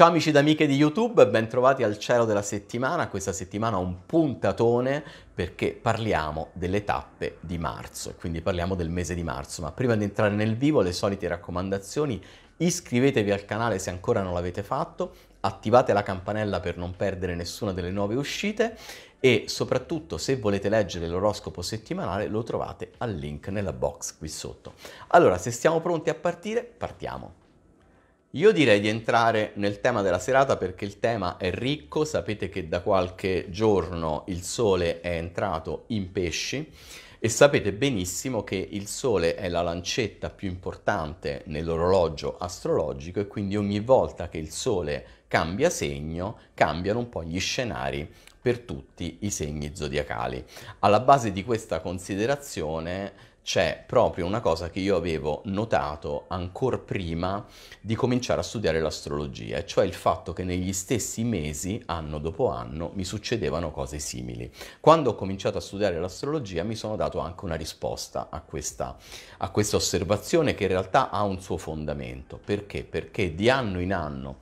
Ciao amici ed amiche di YouTube, bentrovati al cielo della settimana. Questa settimana un puntatone perché parliamo delle tappe di marzo, quindi parliamo del mese di marzo. Ma prima di entrare nel vivo, le solite raccomandazioni, iscrivetevi al canale se ancora non l'avete fatto, attivate la campanella per non perdere nessuna delle nuove uscite e soprattutto se volete leggere l'oroscopo settimanale lo trovate al link nella box qui sotto. Allora, se siamo pronti a partire, partiamo. Io direi di entrare nel tema della serata perché il tema è ricco, sapete che da qualche giorno il sole è entrato in pesci e sapete benissimo che il sole è la lancetta più importante nell'orologio astrologico e quindi ogni volta che il sole cambia segno cambiano un po' gli scenari per tutti i segni zodiacali. Alla base di questa considerazione c'è proprio una cosa che io avevo notato ancora prima di cominciare a studiare l'astrologia, cioè il fatto che negli stessi mesi, anno dopo anno, mi succedevano cose simili. Quando ho cominciato a studiare l'astrologia mi sono dato anche una risposta a questa, a questa osservazione che in realtà ha un suo fondamento. Perché? Perché di anno in anno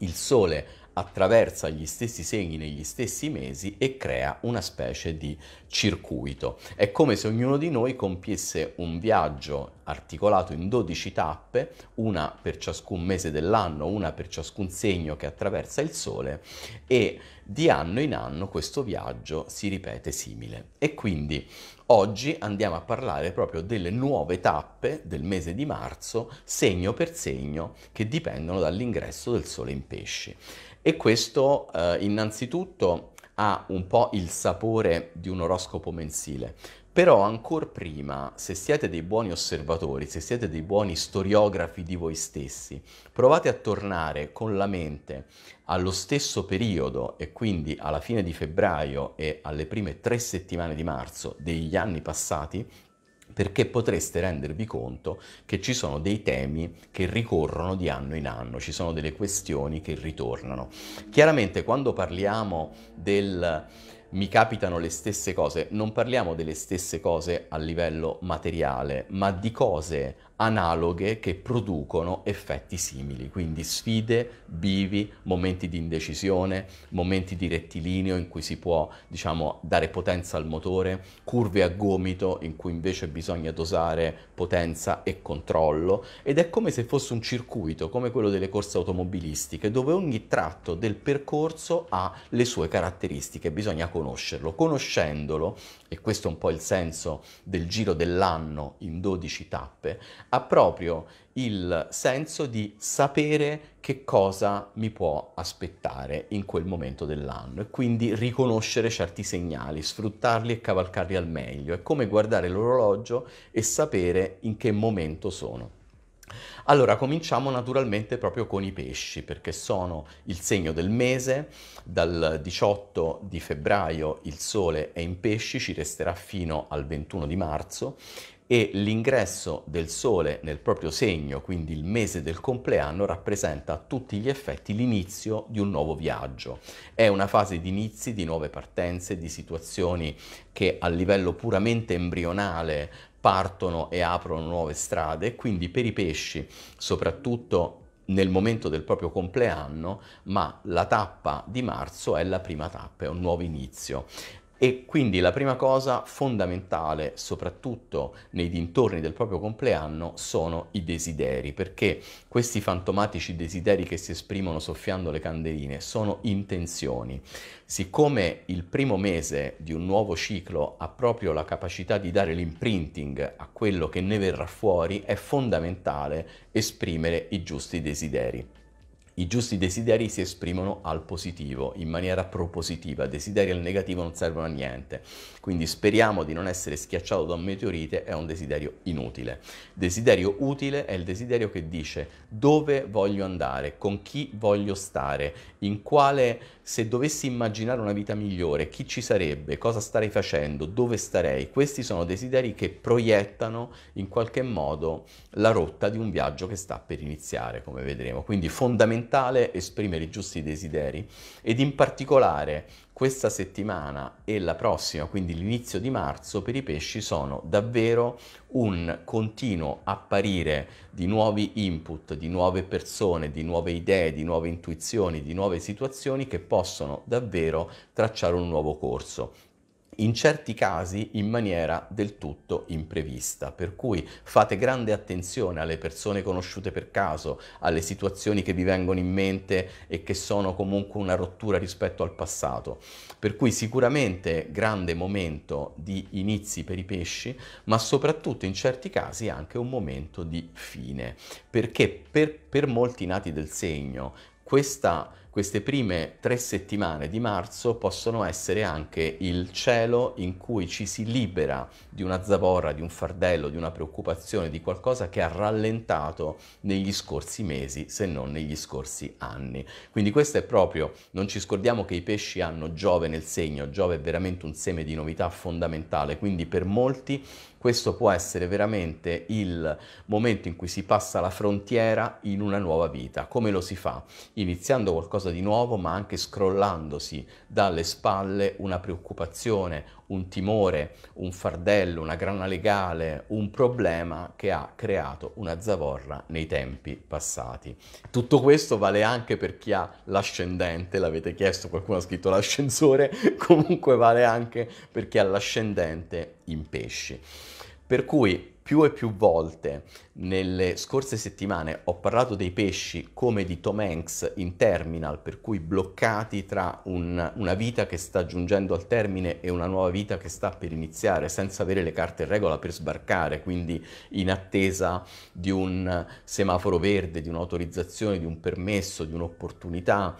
il Sole attraversa gli stessi segni negli stessi mesi e crea una specie di circuito. È come se ognuno di noi compiesse un viaggio articolato in 12 tappe, una per ciascun mese dell'anno, una per ciascun segno che attraversa il Sole e di anno in anno questo viaggio si ripete simile. E quindi oggi andiamo a parlare proprio delle nuove tappe del mese di marzo, segno per segno, che dipendono dall'ingresso del Sole in pesci. E questo eh, innanzitutto ha un po' il sapore di un oroscopo mensile. Però ancora prima, se siete dei buoni osservatori, se siete dei buoni storiografi di voi stessi, provate a tornare con la mente allo stesso periodo e quindi alla fine di febbraio e alle prime tre settimane di marzo degli anni passati perché potreste rendervi conto che ci sono dei temi che ricorrono di anno in anno, ci sono delle questioni che ritornano. Chiaramente quando parliamo del mi capitano le stesse cose, non parliamo delle stesse cose a livello materiale, ma di cose analoghe che producono effetti simili, quindi sfide, bivi, momenti di indecisione, momenti di rettilineo in cui si può, diciamo, dare potenza al motore, curve a gomito in cui invece bisogna dosare potenza e controllo ed è come se fosse un circuito, come quello delle corse automobilistiche, dove ogni tratto del percorso ha le sue caratteristiche, bisogna conoscere conoscerlo. Conoscendolo, e questo è un po' il senso del giro dell'anno in 12 tappe, ha proprio il senso di sapere che cosa mi può aspettare in quel momento dell'anno e quindi riconoscere certi segnali, sfruttarli e cavalcarli al meglio. È come guardare l'orologio e sapere in che momento sono. Allora, cominciamo naturalmente proprio con i pesci, perché sono il segno del mese, dal 18 di febbraio il sole è in pesci, ci resterà fino al 21 di marzo e l'ingresso del Sole nel proprio segno, quindi il mese del compleanno, rappresenta a tutti gli effetti l'inizio di un nuovo viaggio. È una fase di inizi, di nuove partenze, di situazioni che a livello puramente embrionale partono e aprono nuove strade, quindi per i pesci, soprattutto nel momento del proprio compleanno, ma la tappa di marzo è la prima tappa, è un nuovo inizio. E quindi la prima cosa fondamentale, soprattutto nei dintorni del proprio compleanno, sono i desideri, perché questi fantomatici desideri che si esprimono soffiando le candeline sono intenzioni. Siccome il primo mese di un nuovo ciclo ha proprio la capacità di dare l'imprinting a quello che ne verrà fuori, è fondamentale esprimere i giusti desideri i giusti desideri si esprimono al positivo, in maniera propositiva, desideri al negativo non servono a niente, quindi speriamo di non essere schiacciato da un meteorite, è un desiderio inutile. Desiderio utile è il desiderio che dice dove voglio andare, con chi voglio stare in quale se dovessi immaginare una vita migliore, chi ci sarebbe, cosa starei facendo, dove starei, questi sono desideri che proiettano in qualche modo la rotta di un viaggio che sta per iniziare, come vedremo. Quindi fondamentale esprimere i giusti desideri ed in particolare questa settimana e la prossima, quindi l'inizio di marzo, per i pesci sono davvero un continuo apparire di nuovi input, di nuove persone, di nuove idee, di nuove intuizioni, di nuove nuove situazioni che possono davvero tracciare un nuovo corso in certi casi in maniera del tutto imprevista, per cui fate grande attenzione alle persone conosciute per caso, alle situazioni che vi vengono in mente e che sono comunque una rottura rispetto al passato. Per cui sicuramente grande momento di inizi per i pesci, ma soprattutto in certi casi anche un momento di fine, perché per, per molti nati del segno questa queste prime tre settimane di marzo possono essere anche il cielo in cui ci si libera di una zavorra, di un fardello, di una preoccupazione, di qualcosa che ha rallentato negli scorsi mesi, se non negli scorsi anni. Quindi questo è proprio, non ci scordiamo che i pesci hanno Giove nel segno, Giove è veramente un seme di novità fondamentale, quindi per molti questo può essere veramente il momento in cui si passa la frontiera in una nuova vita. Come lo si fa? Iniziando qualcosa di nuovo, ma anche scrollandosi dalle spalle una preoccupazione, un timore, un fardello, una grana legale, un problema che ha creato una zavorra nei tempi passati. Tutto questo vale anche per chi ha l'ascendente, l'avete chiesto, qualcuno ha scritto l'ascensore, comunque vale anche per chi ha l'ascendente in pesci. Per cui più e più volte nelle scorse settimane ho parlato dei pesci come di Tom Hanks in terminal, per cui bloccati tra un, una vita che sta giungendo al termine e una nuova vita che sta per iniziare, senza avere le carte in regola per sbarcare, quindi in attesa di un semaforo verde, di un'autorizzazione, di un permesso, di un'opportunità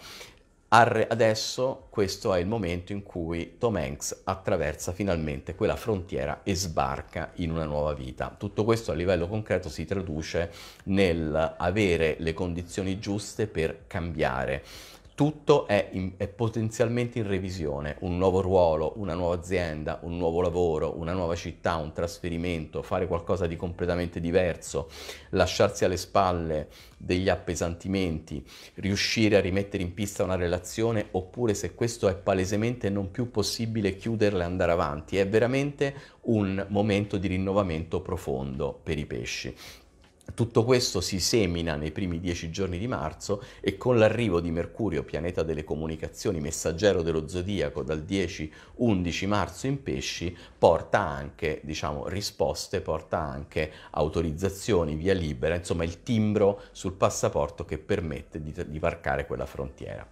adesso questo è il momento in cui Tom Hanks attraversa finalmente quella frontiera e sbarca in una nuova vita. Tutto questo a livello concreto si traduce nel avere le condizioni giuste per cambiare tutto è, in, è, potenzialmente in revisione, un nuovo ruolo, una nuova azienda, un nuovo lavoro, una nuova città, un trasferimento, fare qualcosa di completamente diverso, lasciarsi alle spalle degli appesantimenti, riuscire a rimettere in pista una relazione oppure se questo è palesemente non più possibile chiuderla e andare avanti, è veramente un momento di rinnovamento profondo per i pesci. Tutto questo si semina nei primi dieci giorni di marzo e con l'arrivo di Mercurio, pianeta delle comunicazioni, messaggero dello zodiaco, dal 10-11 marzo in pesci, porta anche diciamo, risposte, porta anche autorizzazioni, via libera, insomma il timbro sul passaporto che permette di, di varcare quella frontiera.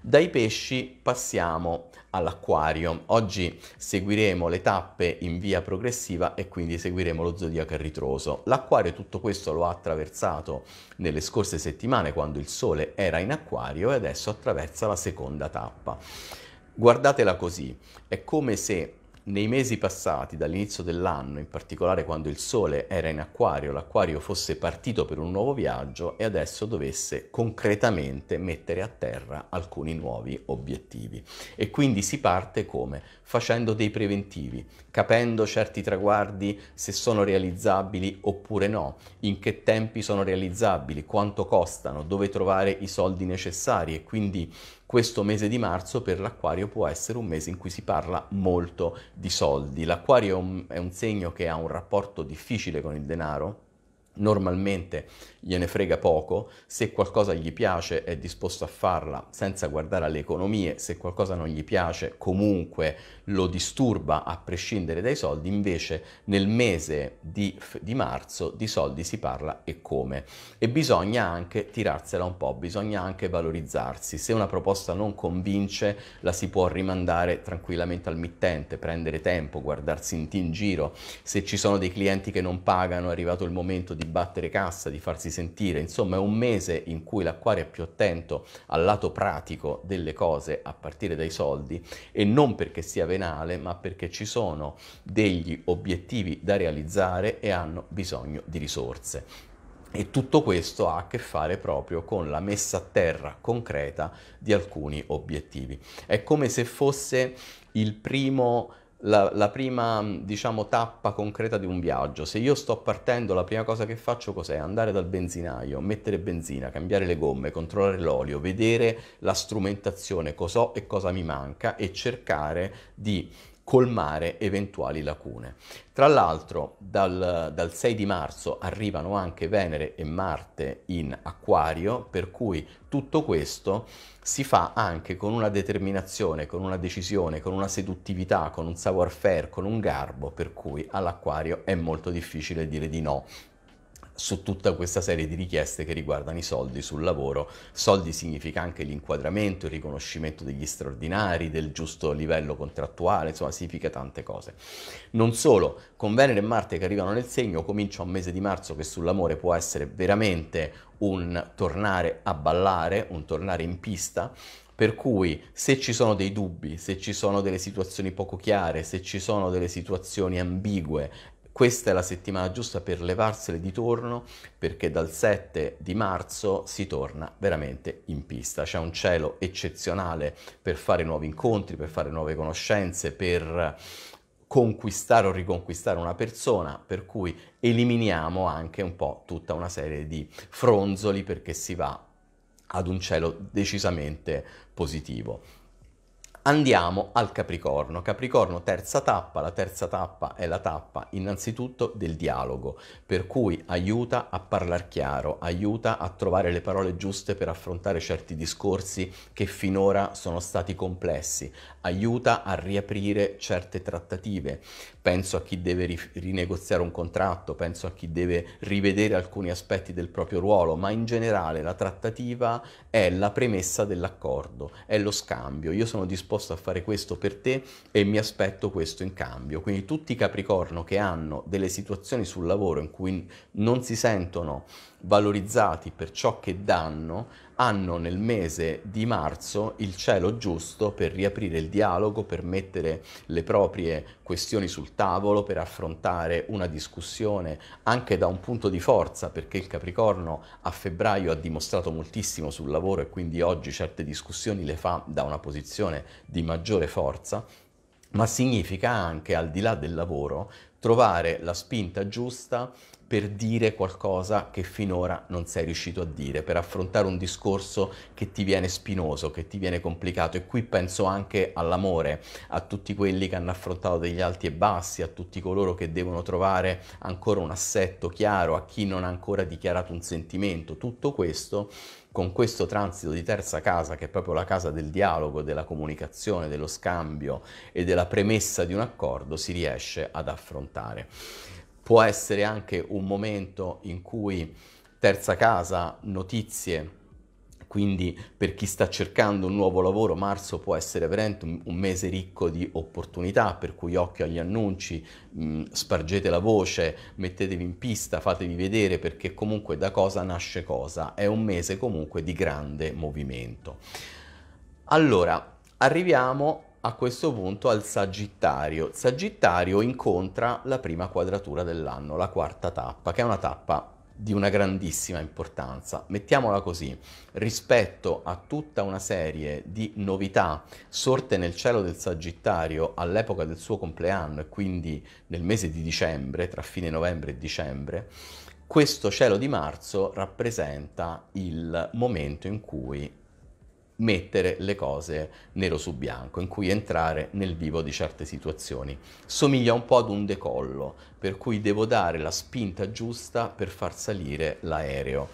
Dai pesci passiamo all'acquario. Oggi seguiremo le tappe in via progressiva e quindi seguiremo lo zodiaco ritroso. L'acquario tutto questo lo ha attraversato nelle scorse settimane quando il sole era in acquario e adesso attraversa la seconda tappa. Guardatela così, è come se nei mesi passati, dall'inizio dell'anno, in particolare quando il Sole era in acquario, l'acquario fosse partito per un nuovo viaggio e adesso dovesse concretamente mettere a terra alcuni nuovi obiettivi. E quindi si parte come? Facendo dei preventivi, capendo certi traguardi se sono realizzabili oppure no, in che tempi sono realizzabili, quanto costano, dove trovare i soldi necessari e quindi questo mese di marzo per l'acquario può essere un mese in cui si parla molto di soldi. L'acquario è, è un segno che ha un rapporto difficile con il denaro, normalmente gliene frega poco, se qualcosa gli piace è disposto a farla senza guardare alle economie, se qualcosa non gli piace comunque lo disturba a prescindere dai soldi, invece nel mese di, di marzo di soldi si parla e come. E bisogna anche tirarsela un po', bisogna anche valorizzarsi, se una proposta non convince la si può rimandare tranquillamente al mittente, prendere tempo, guardarsi in, in giro, se ci sono dei clienti che non pagano è arrivato il momento di di battere cassa, di farsi sentire, insomma è un mese in cui l'acquario è più attento al lato pratico delle cose a partire dai soldi e non perché sia venale ma perché ci sono degli obiettivi da realizzare e hanno bisogno di risorse. E tutto questo ha a che fare proprio con la messa a terra concreta di alcuni obiettivi. È come se fosse il primo la, la, prima, diciamo, tappa concreta di un viaggio. Se io sto partendo, la prima cosa che faccio cos'è? Andare dal benzinaio, mettere benzina, cambiare le gomme, controllare l'olio, vedere la strumentazione, cos'ho e cosa mi manca e cercare di colmare eventuali lacune. Tra l'altro dal, dal, 6 di marzo arrivano anche Venere e Marte in acquario, per cui tutto questo si fa anche con una determinazione, con una decisione, con una seduttività, con un savoir faire, con un garbo, per cui all'acquario è molto difficile dire di no su tutta questa serie di richieste che riguardano i soldi sul lavoro. Soldi significa anche l'inquadramento, il riconoscimento degli straordinari, del giusto livello contrattuale, insomma significa tante cose. Non solo, con Venere e Marte che arrivano nel segno comincia un mese di marzo che sull'amore può essere veramente un tornare a ballare, un tornare in pista, per cui se ci sono dei dubbi, se ci sono delle situazioni poco chiare, se ci sono delle situazioni ambigue, questa è la settimana giusta per levarsele di torno perché dal 7 di marzo si torna veramente in pista. C'è un cielo eccezionale per fare nuovi incontri, per fare nuove conoscenze, per conquistare o riconquistare una persona, per cui eliminiamo anche un po' tutta una serie di fronzoli perché si va ad un cielo decisamente positivo. Andiamo al Capricorno. Capricorno terza tappa, la terza tappa è la tappa innanzitutto del dialogo, per cui aiuta a parlare chiaro, aiuta a trovare le parole giuste per affrontare certi discorsi che finora sono stati complessi, aiuta a riaprire certe trattative. Penso a chi deve ri- rinegoziare un contratto, penso a chi deve rivedere alcuni aspetti del proprio ruolo, ma in generale la trattativa è la premessa dell'accordo, è lo scambio. Io sono disposto disposto a fare questo per te e mi aspetto questo in cambio. Quindi tutti i Capricorno che hanno delle situazioni sul lavoro in cui non si sentono valorizzati per ciò che danno, hanno nel mese di marzo il cielo giusto per riaprire il dialogo, per mettere le proprie questioni sul tavolo, per affrontare una discussione anche da un punto di forza, perché il Capricorno a febbraio ha dimostrato moltissimo sul lavoro e quindi oggi certe discussioni le fa da una posizione di maggiore forza, ma significa anche al di là del lavoro trovare la spinta giusta per dire qualcosa che finora non sei riuscito a dire, per affrontare un discorso che ti viene spinoso, che ti viene complicato. E qui penso anche all'amore, a tutti quelli che hanno affrontato degli alti e bassi, a tutti coloro che devono trovare ancora un assetto chiaro, a chi non ha ancora dichiarato un sentimento. Tutto questo con questo transito di terza casa, che è proprio la casa del dialogo, della comunicazione, dello scambio e della premessa di un accordo, si riesce ad affrontare può essere anche un momento in cui terza casa, notizie, quindi per chi sta cercando un nuovo lavoro marzo può essere veramente un, mese ricco di opportunità, per cui occhio agli annunci, mh, mm, spargete la voce, mettetevi in pista, fatevi vedere perché comunque da cosa nasce cosa, è un mese comunque di grande movimento. Allora, arriviamo a questo punto al Sagittario. Sagittario incontra la prima quadratura dell'anno, la quarta tappa, che è una tappa di una grandissima importanza. Mettiamola così, rispetto a tutta una serie di novità sorte nel cielo del Sagittario all'epoca del suo compleanno e quindi nel mese di dicembre, tra fine novembre e dicembre, questo cielo di marzo rappresenta il momento in cui mettere le cose nero su bianco, in cui entrare nel vivo di certe situazioni. Somiglia un po' ad un decollo, per cui devo dare la spinta giusta per far salire l'aereo.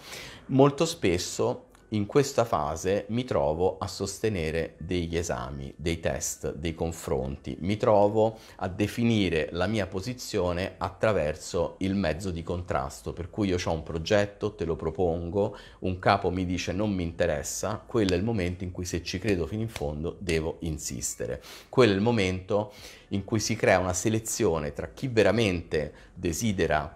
Molto spesso in questa fase mi trovo a sostenere degli esami, dei test, dei confronti, mi trovo a definire la mia posizione attraverso il mezzo di contrasto, per cui io ho un progetto, te lo propongo, un capo mi dice non mi interessa, quello è il momento in cui se ci credo fino in fondo devo insistere, quello è il momento in cui si crea una selezione tra chi veramente desidera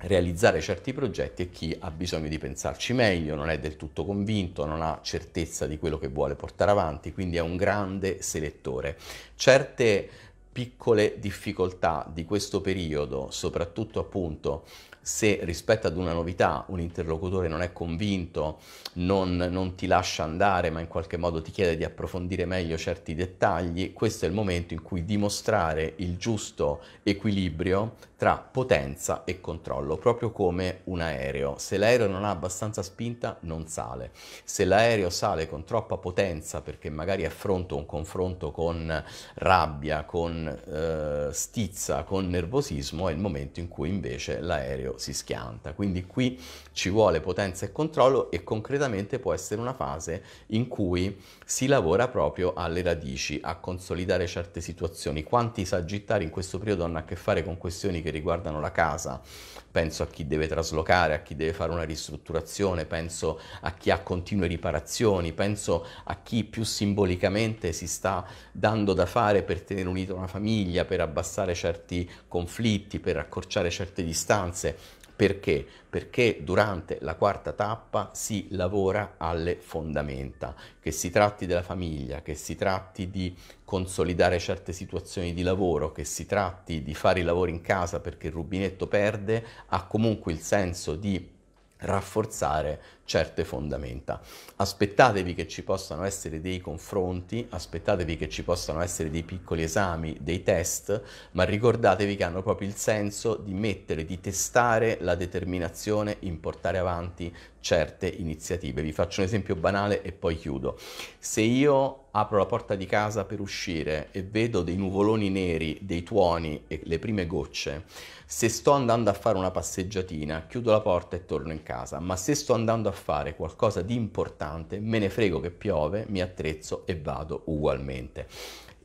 realizzare certi progetti e chi ha bisogno di pensarci meglio, non è del tutto convinto, non ha certezza di quello che vuole portare avanti, quindi è un grande selettore. Certe piccole difficoltà di questo periodo, soprattutto appunto se rispetto ad una novità un interlocutore non è convinto, non, non, ti lascia andare, ma in qualche modo ti chiede di approfondire meglio certi dettagli, questo è il momento in cui dimostrare il giusto equilibrio tra potenza e controllo, proprio come un aereo. Se l'aereo non ha abbastanza spinta non sale. Se l'aereo sale con troppa potenza perché magari affronto un confronto con rabbia, con eh, stizza, con nervosismo, è il momento in cui invece l'aereo si schianta. Quindi qui ci vuole potenza e controllo e concretamente può essere una fase in cui si lavora proprio alle radici, a consolidare certe situazioni. Quanti sagittari in questo periodo hanno a che fare con questioni che riguardano la casa, penso a chi deve traslocare, a chi deve fare una ristrutturazione, penso a chi ha continue riparazioni, penso a chi più simbolicamente si sta dando da fare per tenere unita una famiglia, per abbassare certi conflitti, per accorciare certe distanze. Perché? Perché durante la quarta tappa si lavora alle fondamenta, che si tratti della famiglia, che si tratti di consolidare certe situazioni di lavoro, che si tratti di fare i lavori in casa perché il rubinetto perde, ha comunque il senso di rafforzare certe fondamenta. Aspettatevi che ci possano essere dei confronti, aspettatevi che ci possano essere dei piccoli esami, dei test, ma ricordatevi che hanno proprio il senso di mettere, di testare la determinazione in portare avanti certe iniziative. Vi faccio un esempio banale e poi chiudo. Se io apro la porta di casa per uscire e vedo dei nuvoloni neri, dei tuoni e le prime gocce, se sto andando a fare una passeggiatina, chiudo la porta e torno in casa, ma se sto andando a fare qualcosa di importante, me ne frego che piove, mi attrezzo e vado ugualmente.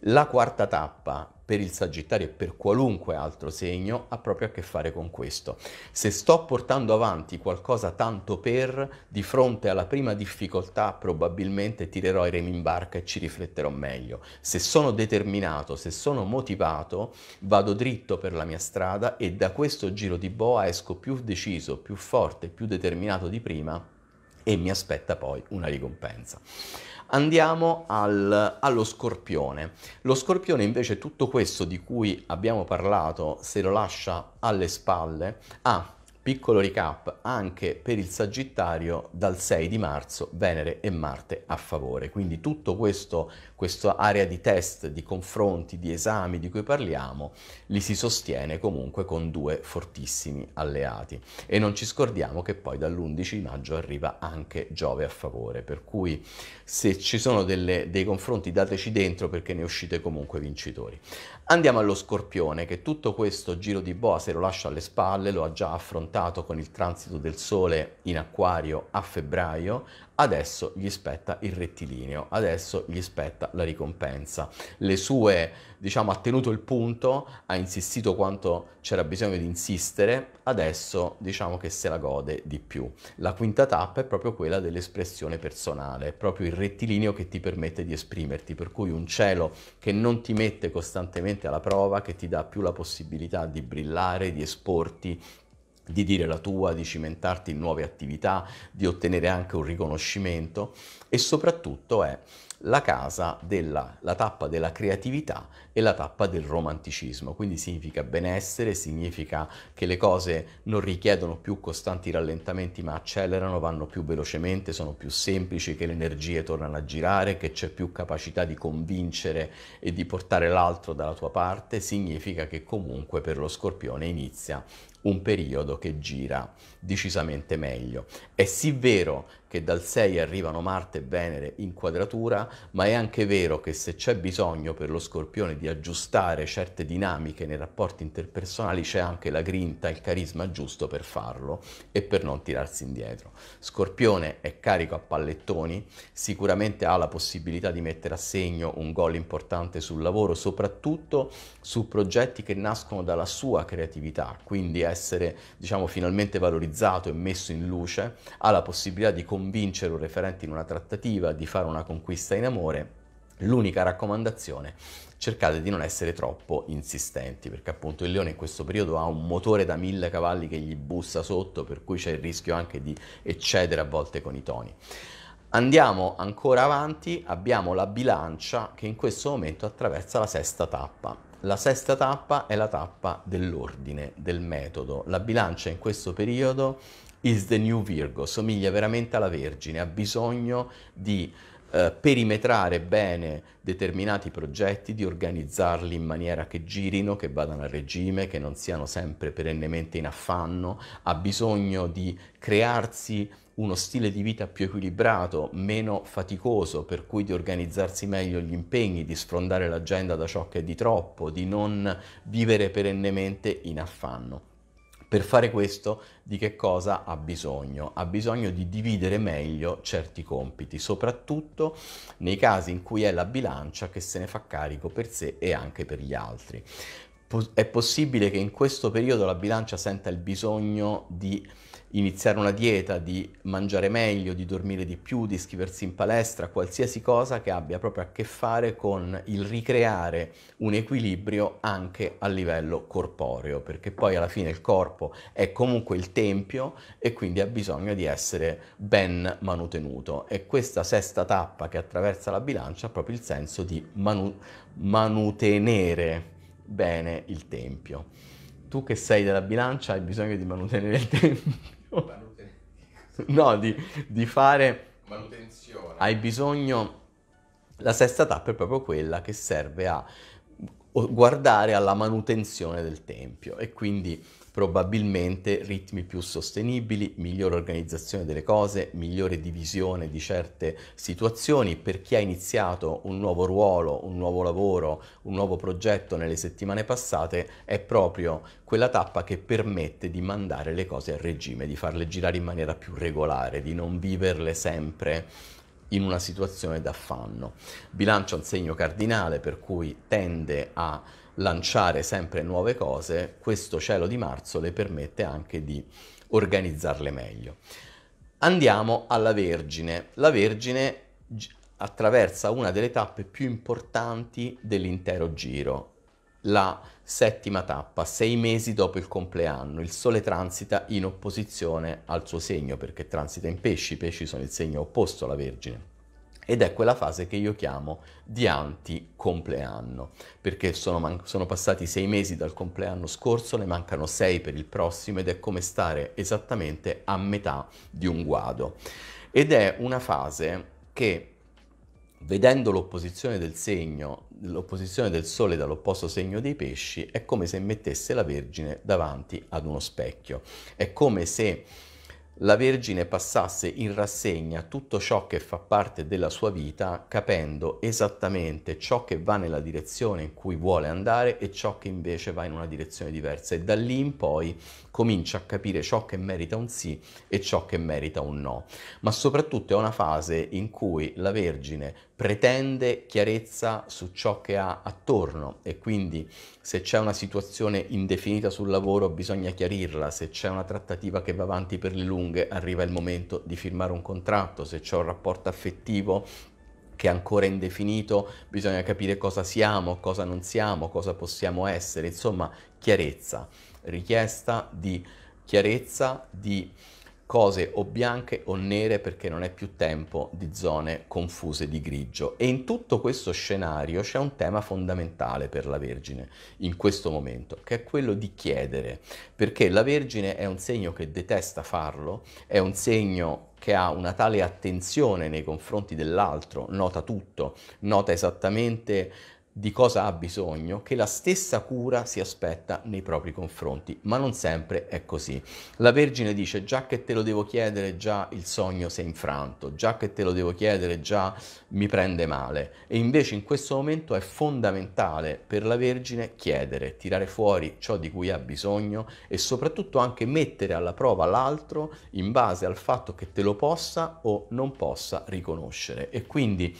La quarta tappa per il Sagittario e per qualunque altro segno ha proprio a che fare con questo. Se sto portando avanti qualcosa tanto per, di fronte alla prima difficoltà probabilmente tirerò i remi in barca e ci rifletterò meglio. Se sono determinato, se sono motivato, vado dritto per la mia strada e da questo giro di boa esco più deciso, più forte, più determinato di prima e mi aspetta poi una ricompensa. Andiamo al, allo scorpione. Lo scorpione invece tutto questo di cui abbiamo parlato se lo lascia alle spalle. Ah, Piccolo recap anche per il Sagittario dal 6 di marzo, Venere e Marte a favore. Quindi tutto questo, questa area di test, di confronti, di esami di cui parliamo, li si sostiene comunque con due fortissimi alleati. E non ci scordiamo che poi dall'11 maggio arriva anche Giove a favore, per cui se ci sono delle, dei confronti dateci dentro perché ne uscite comunque vincitori. Andiamo allo scorpione, che tutto questo giro di boa se lo lascia alle spalle, lo ha già affrontato con il transito del Sole in acquario a febbraio, adesso gli spetta il rettilineo, adesso gli spetta la ricompensa. Le sue, diciamo, ha tenuto il punto, ha insistito quanto c'era bisogno di insistere, adesso diciamo che se la gode di più. La quinta tappa è proprio quella dell'espressione personale, proprio il rettilineo che ti permette di esprimerti, per cui un cielo che non ti mette costantemente alla prova, che ti dà più la possibilità di brillare, di esporti, di dire la tua, di cimentarti in nuove attività, di ottenere anche un riconoscimento e soprattutto è la casa della la tappa della creatività e la tappa del romanticismo, quindi significa benessere, significa che le cose non richiedono più costanti rallentamenti ma accelerano, vanno più velocemente, sono più semplici, che le energie tornano a girare, che c'è più capacità di convincere e di portare l'altro dalla tua parte, significa che comunque per lo scorpione inizia un periodo che gira decisamente meglio. È sì vero che dal 6 arrivano Marte e Venere in quadratura, ma è anche vero che se c'è bisogno per lo scorpione di aggiustare certe dinamiche nei rapporti interpersonali c'è anche la grinta, il carisma giusto per farlo e per non tirarsi indietro. Scorpione è carico a pallettoni, sicuramente ha la possibilità di mettere a segno un gol importante sul lavoro, soprattutto su progetti che nascono dalla sua creatività, quindi essere diciamo finalmente valorizzati analizzato e messo in luce, ha la possibilità di convincere un referente in una trattativa di fare una conquista in amore, l'unica raccomandazione cercate di non essere troppo insistenti perché appunto il leone in questo periodo ha un motore da mille cavalli che gli bussa sotto per cui c'è il rischio anche di eccedere a volte con i toni. Andiamo ancora avanti, abbiamo la bilancia che in questo momento attraversa la sesta tappa la sesta tappa è la tappa dell'ordine, del metodo. La bilancia in questo periodo is the new Virgo, somiglia veramente alla Vergine, ha bisogno di eh, perimetrare bene determinati progetti, di organizzarli in maniera che girino, che vadano a regime, che non siano sempre perennemente in affanno, ha bisogno di crearsi uno stile di vita più equilibrato, meno faticoso, per cui di organizzarsi meglio gli impegni, di sfrondare l'agenda da ciò che è di troppo, di non vivere perennemente in affanno. Per fare questo di che cosa ha bisogno? Ha bisogno di dividere meglio certi compiti, soprattutto nei casi in cui è la bilancia che se ne fa carico per sé e anche per gli altri. Po- è possibile che in questo periodo la bilancia senta il bisogno di iniziare una dieta, di mangiare meglio, di dormire di più, di iscriversi in palestra, qualsiasi cosa che abbia proprio a che fare con il ricreare un equilibrio anche a livello corporeo, perché poi alla fine il corpo è comunque il tempio e quindi ha bisogno di essere ben manutenuto e questa sesta tappa che attraversa la bilancia ha proprio il senso di manu- manutenere bene il tempio. Tu che sei della bilancia hai bisogno di manutenere il tempo. Manuten- no, di, di fare... Manutenzione. Hai bisogno... La sesta tappa è proprio quella che serve a guardare alla manutenzione del tempio e quindi probabilmente ritmi più sostenibili, migliore organizzazione delle cose, migliore divisione di certe situazioni. Per chi ha iniziato un nuovo ruolo, un nuovo lavoro, un nuovo progetto nelle settimane passate, è proprio quella tappa che permette di mandare le cose a regime, di farle girare in maniera più regolare, di non viverle sempre in una situazione d'affanno. Bilancia un segno cardinale per cui tende a lanciare sempre nuove cose, questo cielo di marzo le permette anche di organizzarle meglio. Andiamo alla Vergine. La Vergine attraversa una delle tappe più importanti dell'intero giro, la settima tappa, sei mesi dopo il compleanno. Il Sole transita in opposizione al suo segno, perché transita in pesci, i pesci sono il segno opposto alla Vergine ed è quella fase che io chiamo di anti-compleanno, perché sono, man- sono passati sei mesi dal compleanno scorso, ne mancano sei per il prossimo ed è come stare esattamente a metà di un guado. Ed è una fase che vedendo l'opposizione del segno, l'opposizione del sole dall'opposto segno dei pesci, è come se mettesse la Vergine davanti ad uno specchio. È come se la Vergine passasse in rassegna tutto ciò che fa parte della sua vita, capendo esattamente ciò che va nella direzione in cui vuole andare e ciò che invece va in una direzione diversa e da lì in poi comincia a capire ciò che merita un sì e ciò che merita un no. Ma soprattutto è una fase in cui la Vergine pretende chiarezza su ciò che ha attorno e quindi se c'è una situazione indefinita sul lavoro bisogna chiarirla, se c'è una trattativa che va avanti per le lunghe arriva il momento di firmare un contratto, se c'è un rapporto affettivo che è ancora indefinito, bisogna capire cosa siamo, cosa non siamo, cosa possiamo essere, insomma chiarezza richiesta di chiarezza di cose o bianche o nere perché non è più tempo di zone confuse di grigio. E in tutto questo scenario c'è un tema fondamentale per la Vergine in questo momento, che è quello di chiedere, perché la Vergine è un segno che detesta farlo, è un segno che ha una tale attenzione nei confronti dell'altro, nota tutto, nota esattamente di cosa ha bisogno che la stessa cura si aspetta nei propri confronti, ma non sempre è così. La Vergine dice già che te lo devo chiedere, già il sogno si è infranto, già che te lo devo chiedere, già mi prende male. E invece in questo momento è fondamentale per la Vergine chiedere, tirare fuori ciò di cui ha bisogno e soprattutto anche mettere alla prova l'altro in base al fatto che te lo possa o non possa riconoscere. E quindi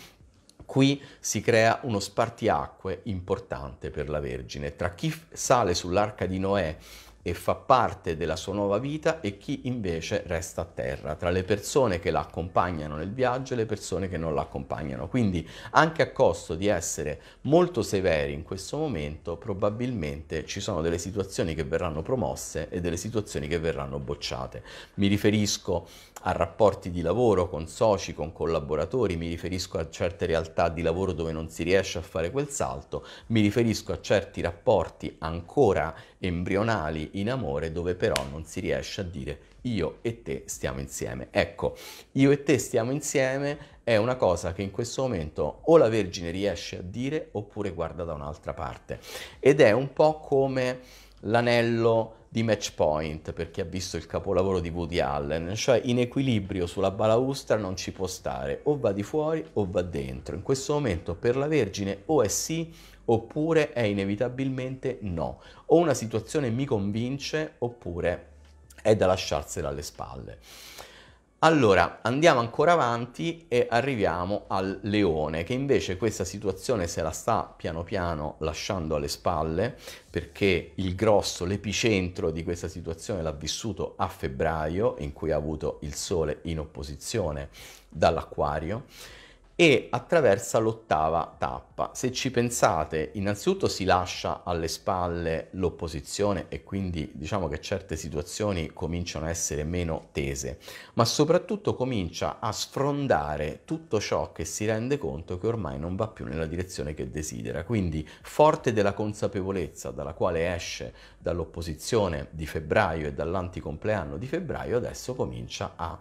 Qui si crea uno spartiacque importante per la Vergine. Tra chi sale sull'arca di Noè e fa parte della sua nuova vita e chi invece resta a terra, tra le persone che la accompagnano nel viaggio e le persone che non la accompagnano. Quindi anche a costo di essere molto severi in questo momento, probabilmente ci sono delle situazioni che verranno promosse e delle situazioni che verranno bocciate. Mi riferisco a rapporti di lavoro con soci, con collaboratori, mi riferisco a certe realtà di lavoro dove non si riesce a fare quel salto, mi riferisco a certi rapporti ancora embrionali in amore dove però non si riesce a dire io e te stiamo insieme. Ecco, io e te stiamo insieme è una cosa che in questo momento o la Vergine riesce a dire oppure guarda da un'altra parte. Ed è un po' come l'anello di match point per chi ha visto il capolavoro di Woody Allen, cioè in equilibrio sulla balaustra non ci può stare, o va di fuori o va dentro. In questo momento per la Vergine o è sì oppure è inevitabilmente no. O una situazione mi convince oppure è da lasciarsela alle spalle. Allora, andiamo ancora avanti e arriviamo al leone, che invece questa situazione se la sta piano piano lasciando alle spalle, perché il grosso, l'epicentro di questa situazione l'ha vissuto a febbraio, in cui ha avuto il sole in opposizione dall'acquario, e attraversa l'ottava tappa. Se ci pensate, innanzitutto si lascia alle spalle l'opposizione e quindi diciamo che certe situazioni cominciano a essere meno tese, ma soprattutto comincia a sfrondare tutto ciò che si rende conto che ormai non va più nella direzione che desidera. Quindi, forte della consapevolezza dalla quale esce dall'opposizione di febbraio e dall'anticompleanno di febbraio, adesso comincia a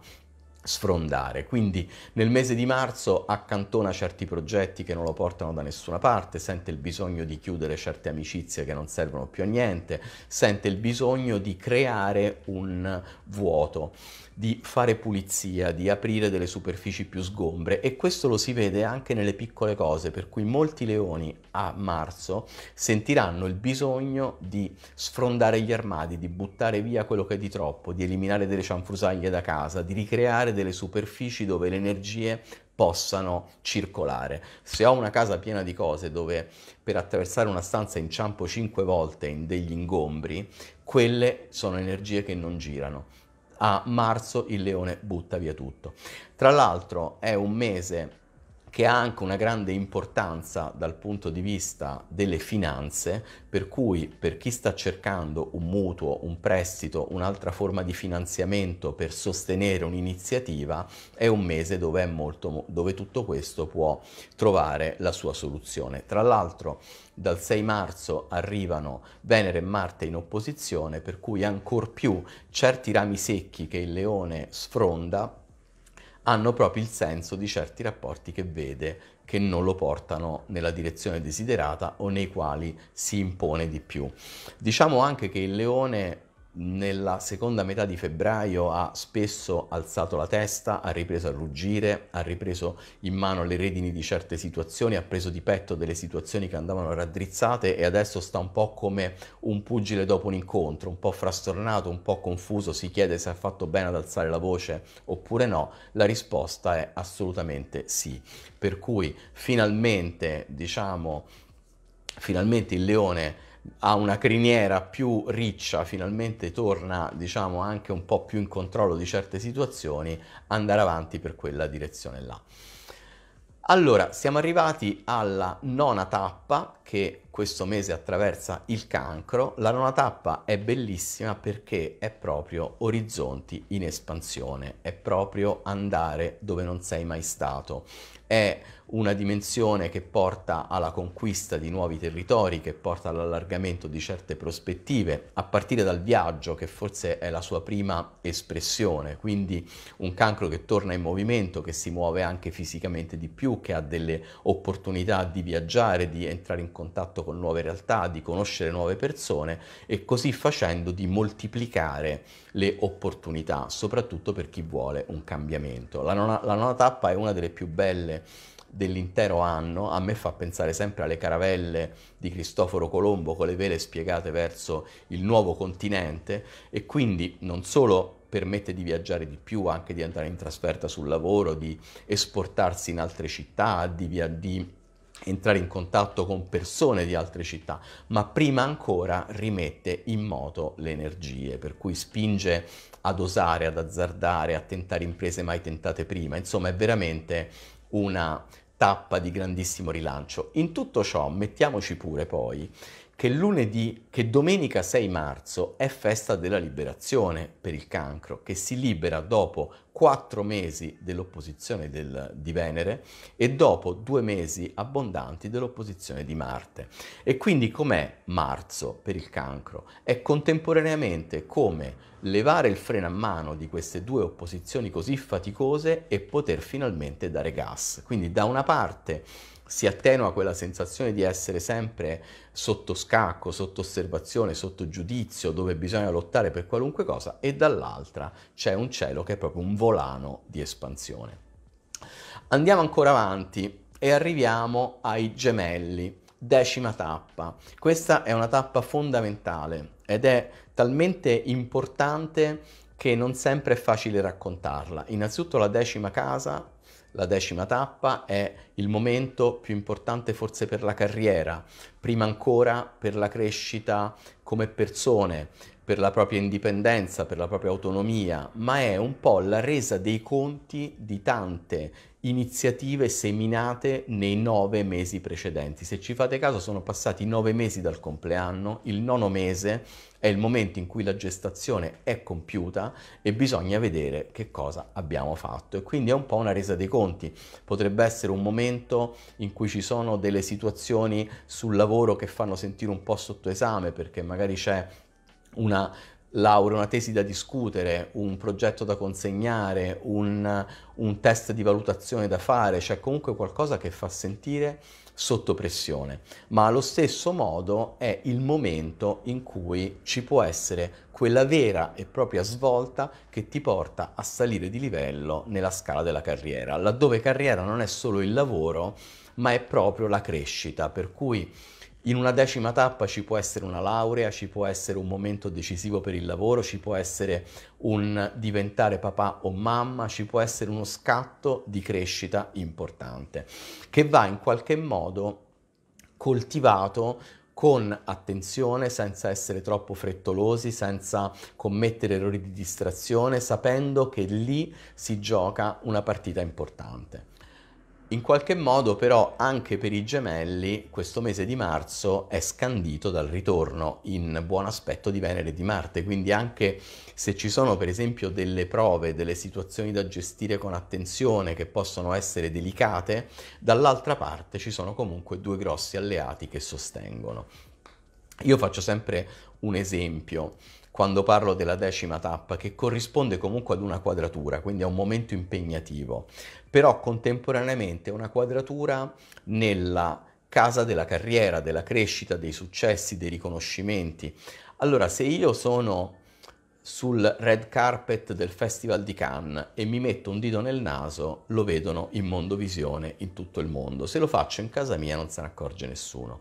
sfrondare. Quindi nel mese di marzo accantona certi progetti che non lo portano da nessuna parte, sente il bisogno di chiudere certe amicizie che non servono più a niente, sente il bisogno di creare un vuoto di fare pulizia, di aprire delle superfici più sgombre e questo lo si vede anche nelle piccole cose, per cui molti leoni a marzo sentiranno il bisogno di sfrondare gli armadi, di buttare via quello che è di troppo, di eliminare delle cianfrusaglie da casa, di ricreare delle superfici dove le energie possano circolare. Se ho una casa piena di cose dove per attraversare una stanza inciampo 5 volte in degli ingombri, quelle sono energie che non girano a marzo il leone butta via tutto. Tra l'altro è un mese che ha anche una grande importanza dal punto di vista delle finanze, per cui per chi sta cercando un mutuo, un prestito, un'altra forma di finanziamento per sostenere un'iniziativa, è un mese dove, è molto, dove tutto questo può trovare la sua soluzione. Tra l'altro dal 6 marzo arrivano Venere e Marte in opposizione, per cui ancor più certi rami secchi che il leone sfronda hanno proprio il senso di certi rapporti che vede che non lo portano nella direzione desiderata o nei quali si impone di più. Diciamo anche che il leone nella seconda metà di febbraio ha spesso alzato la testa, ha ripreso a ruggire, ha ripreso in mano le redini di certe situazioni, ha preso di petto delle situazioni che andavano raddrizzate e adesso sta un po' come un pugile dopo un incontro, un po' frastornato, un po' confuso, si chiede se ha fatto bene ad alzare la voce oppure no, la risposta è assolutamente sì. Per cui finalmente, diciamo, finalmente il leone ha una criniera più riccia, finalmente torna diciamo anche un po' più in controllo di certe situazioni, andare avanti per quella direzione là. Allora, siamo arrivati alla nona tappa che questo mese attraversa il cancro. La nona tappa è bellissima perché è proprio orizzonti in espansione, è proprio andare dove non sei mai stato. È una dimensione che porta alla conquista di nuovi territori, che porta all'allargamento di certe prospettive, a partire dal viaggio che forse è la sua prima espressione, quindi un cancro che torna in movimento, che si muove anche fisicamente di più, che ha delle opportunità di viaggiare, di entrare in contatto con nuove realtà, di conoscere nuove persone e così facendo di moltiplicare le opportunità, soprattutto per chi vuole un cambiamento. La nona, la nona tappa è una delle più belle dell'intero anno, a me fa pensare sempre alle caravelle di Cristoforo Colombo con le vele spiegate verso il nuovo continente e quindi non solo permette di viaggiare di più, anche di andare in trasferta sul lavoro, di esportarsi in altre città, di, via, di entrare in contatto con persone di altre città, ma prima ancora rimette in moto le energie, per cui spinge ad osare, ad azzardare, a tentare imprese mai tentate prima. Insomma, è veramente una tappa di grandissimo rilancio. In tutto ciò mettiamoci pure poi che lunedì, che domenica 6 marzo è festa della liberazione per il cancro, che si libera dopo quattro mesi dell'opposizione del, di Venere e dopo due mesi abbondanti dell'opposizione di Marte. E quindi com'è marzo per il cancro? È contemporaneamente come levare il freno a mano di queste due opposizioni così faticose e poter finalmente dare gas. Quindi da una parte si attenua quella sensazione di essere sempre sotto scacco, sotto osservazione, sotto giudizio, dove bisogna lottare per qualunque cosa, e dall'altra c'è un cielo che è proprio un volano di espansione. Andiamo ancora avanti e arriviamo ai gemelli, decima tappa. Questa è una tappa fondamentale ed è talmente importante che non sempre è facile raccontarla. Innanzitutto la decima casa, la decima tappa è il momento più importante forse per la carriera, prima ancora per la crescita come persone, per la propria indipendenza, per la propria autonomia, ma è un po' la resa dei conti di tante iniziative seminate nei nove mesi precedenti. Se ci fate caso sono passati nove mesi dal compleanno, il nono mese è il momento in cui la gestazione è compiuta e bisogna vedere che cosa abbiamo fatto e quindi è un po' una resa dei conti. Potrebbe essere un momento in cui ci sono delle situazioni sul lavoro che fanno sentire un po' sotto esame perché magari c'è una laurea, una tesi da discutere, un progetto da consegnare, un, un test di valutazione da fare, c'è cioè comunque qualcosa che fa sentire sotto pressione, ma allo stesso modo è il momento in cui ci può essere quella vera e propria svolta che ti porta a salire di livello nella scala della carriera, laddove carriera non è solo il lavoro, ma è proprio la crescita, per cui in una decima tappa ci può essere una laurea, ci può essere un momento decisivo per il lavoro, ci può essere un diventare papà o mamma, ci può essere uno scatto di crescita importante che va in qualche modo coltivato con attenzione, senza essere troppo frettolosi, senza commettere errori di distrazione, sapendo che lì si gioca una partita importante. In qualche modo però anche per i gemelli questo mese di marzo è scandito dal ritorno in buon aspetto di Venere e di Marte, quindi anche se ci sono per esempio delle prove, delle situazioni da gestire con attenzione che possono essere delicate, dall'altra parte ci sono comunque due grossi alleati che sostengono. Io faccio sempre un esempio quando parlo della decima tappa, che corrisponde comunque ad una quadratura, quindi a un momento impegnativo, però contemporaneamente una quadratura nella casa della carriera, della crescita, dei successi, dei riconoscimenti. Allora, se io sono sul red carpet del Festival di Cannes e mi metto un dito nel naso, lo vedono in mondovisione in tutto il mondo. Se lo faccio in casa mia non se ne accorge nessuno.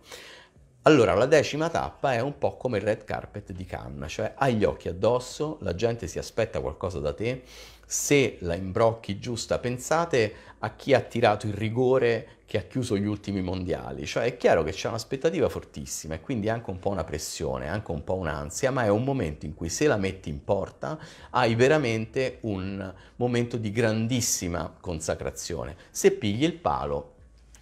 Allora, la decima tappa è un po' come il red carpet di canna, cioè hai gli occhi addosso, la gente si aspetta qualcosa da te, se la imbrocchi giusta, pensate a chi ha tirato il rigore che ha chiuso gli ultimi mondiali, cioè è chiaro che c'è un'aspettativa fortissima e quindi anche un po' una pressione, anche un po' un'ansia, ma è un momento in cui se la metti in porta hai veramente un momento di grandissima consacrazione. Se pigli il palo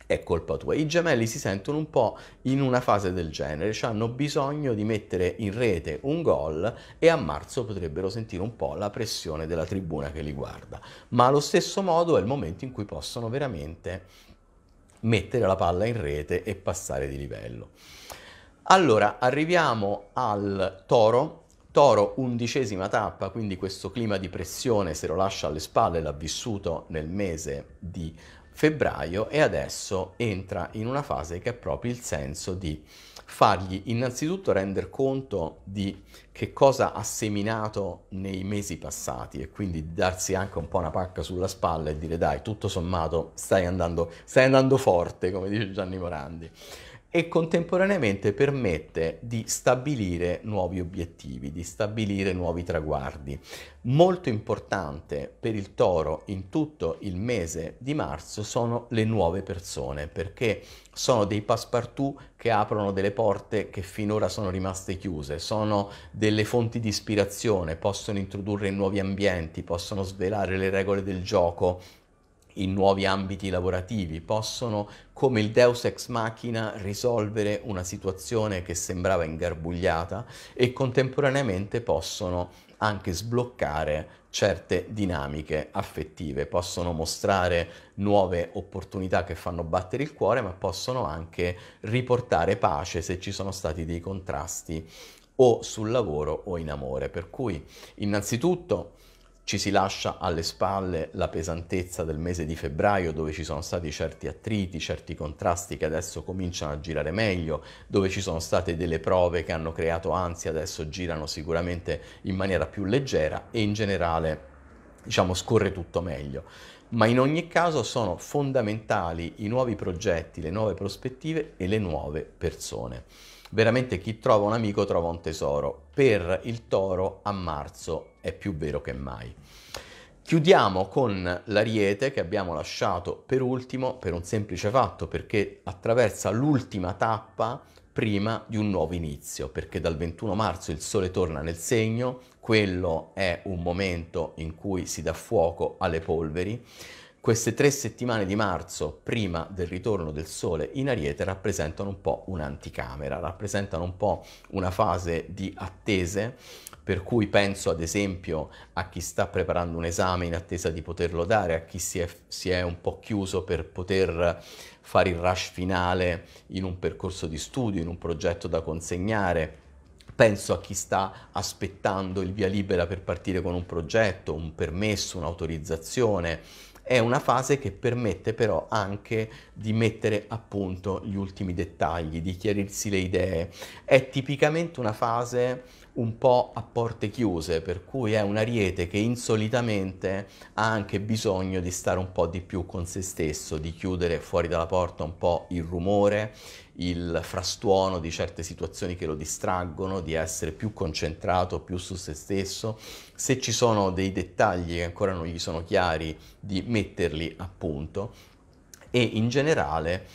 è colpa tua. I gemelli si sentono un po' in una fase del genere, cioè hanno bisogno di mettere in rete un gol e a marzo potrebbero sentire un po' la pressione della tribuna che li guarda. Ma allo stesso modo è il momento in cui possono veramente mettere la palla in rete e passare di livello. Allora, arriviamo al toro. Toro, undicesima tappa, quindi questo clima di pressione se lo lascia alle spalle, l'ha vissuto nel mese di febbraio e adesso entra in una fase che è proprio il senso di fargli innanzitutto rendere conto di che cosa ha seminato nei mesi passati e quindi darsi anche un po' una pacca sulla spalla e dire dai, tutto sommato stai andando, stai andando forte, come dice Gianni Morandi e contemporaneamente permette di stabilire nuovi obiettivi, di stabilire nuovi traguardi. Molto importante per il toro in tutto il mese di marzo sono le nuove persone, perché sono dei passepartout che aprono delle porte che finora sono rimaste chiuse, sono delle fonti di ispirazione, possono introdurre nuovi ambienti, possono svelare le regole del gioco in nuovi ambiti lavorativi, possono come il deus ex machina risolvere una situazione che sembrava ingarbugliata e contemporaneamente possono anche sbloccare certe dinamiche affettive, possono mostrare nuove opportunità che fanno battere il cuore, ma possono anche riportare pace se ci sono stati dei contrasti o sul lavoro o in amore. Per cui innanzitutto ci si lascia alle spalle la pesantezza del mese di febbraio dove ci sono stati certi attriti, certi contrasti che adesso cominciano a girare meglio, dove ci sono state delle prove che hanno creato ansia, adesso girano sicuramente in maniera più leggera e in generale diciamo scorre tutto meglio. Ma in ogni caso sono fondamentali i nuovi progetti, le nuove prospettive e le nuove persone. Veramente chi trova un amico trova un tesoro. Per il toro a marzo è più vero che mai. Chiudiamo con l'ariete che abbiamo lasciato per ultimo per un semplice fatto, perché attraversa l'ultima tappa prima di un nuovo inizio, perché dal 21 marzo il sole torna nel segno, quello è un momento in cui si dà fuoco alle polveri. Queste tre settimane di marzo, prima del ritorno del Sole in Ariete, rappresentano un po' un'anticamera, rappresentano un po' una fase di attese per cui penso ad esempio a chi sta preparando un esame in attesa di poterlo dare, a chi si è, si è un po' chiuso per poter fare il rush finale in un percorso di studio, in un progetto da consegnare, penso a chi sta aspettando il via libera per partire con un progetto, un permesso, un'autorizzazione. È una fase che permette però anche di mettere a punto gli ultimi dettagli, di chiarirsi le idee. È tipicamente una fase un po' a porte chiuse, per cui è un ariete che insolitamente ha anche bisogno di stare un po' di più con se stesso, di chiudere fuori dalla porta un po' il rumore, il frastuono di certe situazioni che lo distraggono, di essere più concentrato, più su se stesso, se ci sono dei dettagli che ancora non gli sono chiari, di metterli a punto e in generale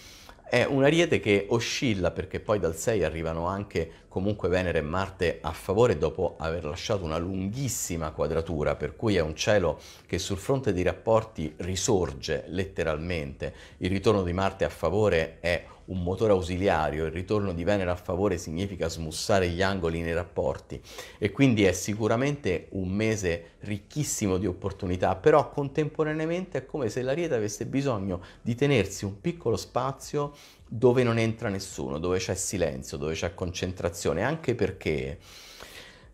è un ariete che oscilla perché poi dal 6 arrivano anche comunque Venere e Marte a favore dopo aver lasciato una lunghissima quadratura, per cui è un cielo che sul fronte dei rapporti risorge letteralmente. Il ritorno di Marte a favore è un motore ausiliario, il ritorno di Venere a favore significa smussare gli angoli nei rapporti e quindi è sicuramente un mese ricchissimo di opportunità, però contemporaneamente è come se l'Ariete avesse bisogno di tenersi un piccolo spazio dove non entra nessuno, dove c'è silenzio, dove c'è concentrazione, anche perché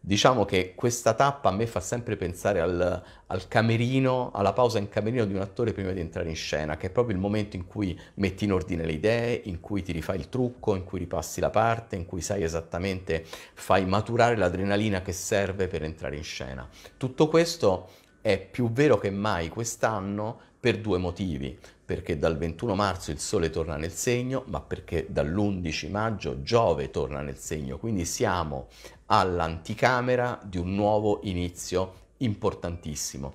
diciamo che questa tappa a me fa sempre pensare al, al, camerino, alla pausa in camerino di un attore prima di entrare in scena, che è proprio il momento in cui metti in ordine le idee, in cui ti rifai il trucco, in cui ripassi la parte, in cui sai esattamente, fai maturare l'adrenalina che serve per entrare in scena. Tutto questo è più vero che mai quest'anno per due motivi perché dal 21 marzo il Sole torna nel segno, ma perché dall'11 maggio Giove torna nel segno, quindi siamo all'anticamera di un nuovo inizio importantissimo.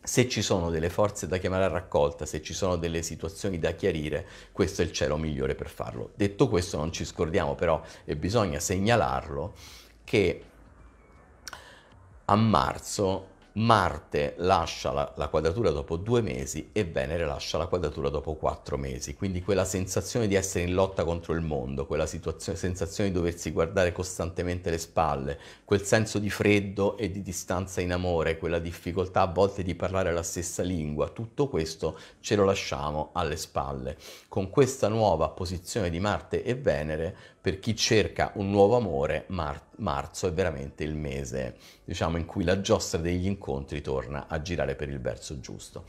Se ci sono delle forze da chiamare a raccolta, se ci sono delle situazioni da chiarire, questo è il cielo migliore per farlo. Detto questo, non ci scordiamo però, e bisogna segnalarlo, che a marzo Marte lascia la, la, quadratura dopo due mesi e Venere lascia la quadratura dopo quattro mesi, quindi quella sensazione di essere in lotta contro il mondo, quella sensazione di doversi guardare costantemente le spalle, quel senso di freddo e di distanza in amore, quella difficoltà a volte di parlare la stessa lingua, tutto questo ce lo lasciamo alle spalle. Con questa nuova posizione di Marte e Venere per chi cerca un nuovo amore, mar- marzo è veramente il mese, diciamo, in cui la giostra degli incontri torna a girare per il verso giusto.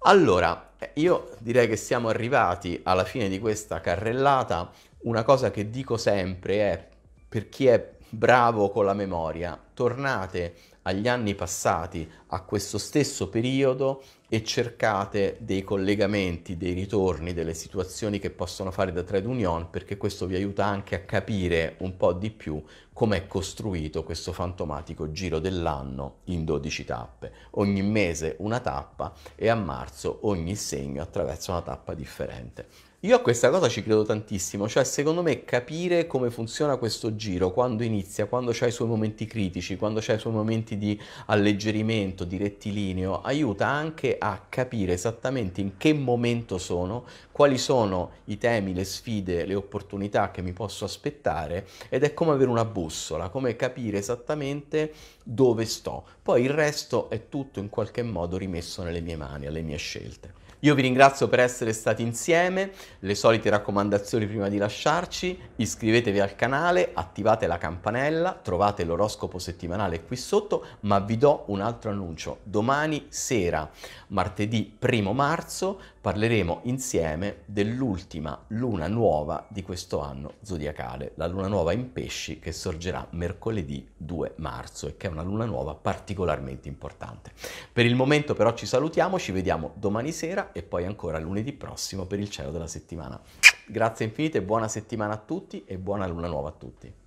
Allora, eh, io direi che siamo arrivati alla fine di questa carrellata. Una cosa che dico sempre è, per chi è bravo con la memoria, tornate agli anni passati, a questo stesso periodo, e cercate dei collegamenti, dei ritorni, delle situazioni che possono fare da trade union perché questo vi aiuta anche a capire un po' di più come è costruito questo fantomatico giro dell'anno in 12 tappe. Ogni mese una tappa e a marzo ogni segno attraverso una tappa differente. Io a questa cosa ci credo tantissimo, cioè secondo me capire come funziona questo giro, quando inizia, quando c'è i suoi momenti critici, quando c'è i suoi momenti di alleggerimento, di rettilineo, aiuta anche a capire esattamente in che momento sono, quali sono i temi, le sfide, le opportunità che mi posso aspettare ed è come avere una bussola, come capire esattamente dove sto. Poi il resto è tutto in qualche modo rimesso nelle mie mani, alle mie scelte. Io vi ringrazio per essere stati insieme, le solite raccomandazioni prima di lasciarci, iscrivetevi al canale, attivate la campanella, trovate l'oroscopo settimanale qui sotto, ma vi do un altro annuncio. Domani sera, martedì 1 marzo, parleremo insieme dell'ultima luna nuova di questo anno zodiacale, la luna nuova in pesci che sorgerà mercoledì 2 marzo e che è una luna nuova particolarmente importante. Per il momento però ci salutiamo, ci vediamo domani sera e poi ancora lunedì prossimo per il cielo della settimana. Grazie infinite, buona settimana a tutti e buona luna nuova a tutti.